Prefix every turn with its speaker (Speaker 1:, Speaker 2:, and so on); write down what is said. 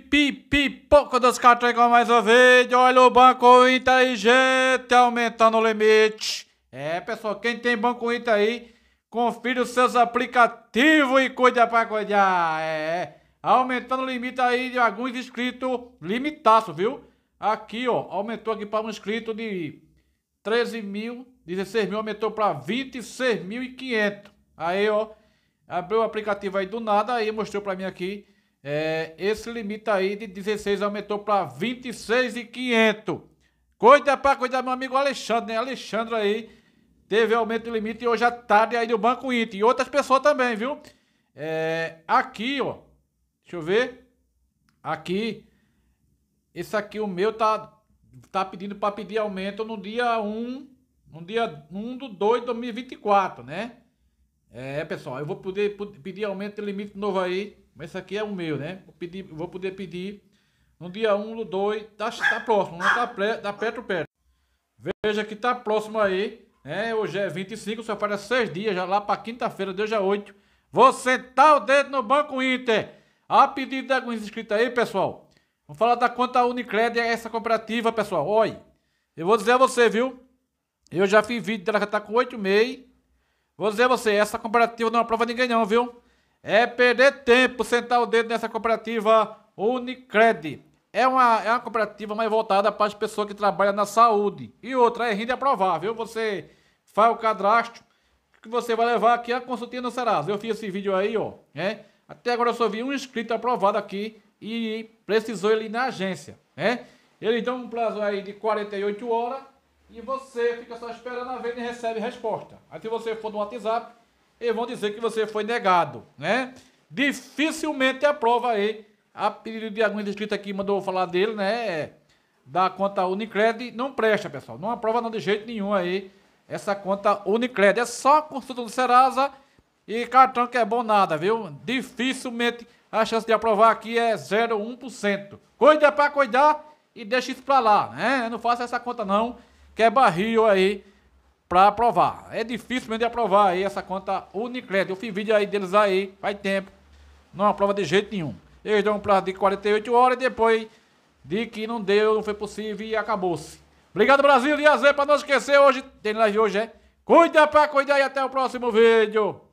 Speaker 1: Pipoca dos com mais um vídeo. Olha o Banco Inter aí, gente, aumentando o limite. É, pessoal, quem tem Banco Inter aí, confira os seus aplicativos e cuida pra cuidar. É, aumentando o limite aí de alguns inscritos, limitaço, viu? Aqui, ó, aumentou aqui para um inscrito de 13 mil, 16 mil, aumentou para 26.500. Aí, ó, abriu o aplicativo aí do nada, aí mostrou pra mim aqui é, esse limite aí de 16 aumentou para 26,500. Cuida para cuidar meu amigo Alexandre, né? Alexandre aí teve aumento de limite hoje à tarde aí do Banco Inter. E outras pessoas também, viu? É, aqui, ó. Deixa eu ver. Aqui. Esse aqui, o meu, tá, tá pedindo para pedir aumento no dia 1. No dia 1 do 2 de 2024, né? É, pessoal, eu vou poder pedir aumento de limite novo aí mas esse aqui é o meu, né? Vou, pedir, vou poder pedir no dia 1, no 2, tá, tá próximo, não tá, perto, tá perto, perto. Veja que tá próximo aí, né? Hoje é 25, só falta 6 dias, já lá para quinta-feira, deu já 8. Vou sentar o dedo no Banco Inter. A pedido de alguns inscritos aí, pessoal. Vamos falar da conta Unicred, é essa cooperativa, pessoal. Olha, eu vou dizer a você, viu? Eu já fiz vídeo dela já tá com 8,5. Vou dizer a você, essa comparativa não aprova ninguém não, viu? É perder tempo sentar o dedo nessa cooperativa Unicred. É uma, é uma cooperativa mais voltada para as pessoas que trabalham na saúde. E outra, é rindo aprovar, viu? Você faz o cadastro que você vai levar aqui a consultinha no Serasa. Eu fiz esse vídeo aí, ó. Né? Até agora eu só vi um inscrito aprovado aqui e precisou ele ir na agência, né? ele dão um prazo aí de 48 horas e você fica só esperando a ver e recebe resposta. Aí se você for no WhatsApp, e vão dizer que você foi negado, né? Dificilmente aprova aí. A pedido de algum inscrito aqui mandou falar dele, né? Da conta Unicred, não presta, pessoal. Não aprova não de jeito nenhum aí essa conta Unicred. É só consulta do Serasa e cartão que é bom nada, viu? Dificilmente a chance de aprovar aqui é 0,1%. Cuida para cuidar e deixa isso para lá, né? Não faça essa conta não, que é barril aí para aprovar. É difícil mesmo de aprovar aí essa conta Unicred. Eu fiz vídeo aí deles aí, faz tempo. Não aprova de jeito nenhum. Eles dão um prazo de 48 horas e depois de que não deu, não foi possível e acabou-se. Obrigado, Brasil. E a Zé, para não esquecer, hoje tem live hoje, é? Cuida para cuidar e até o próximo vídeo.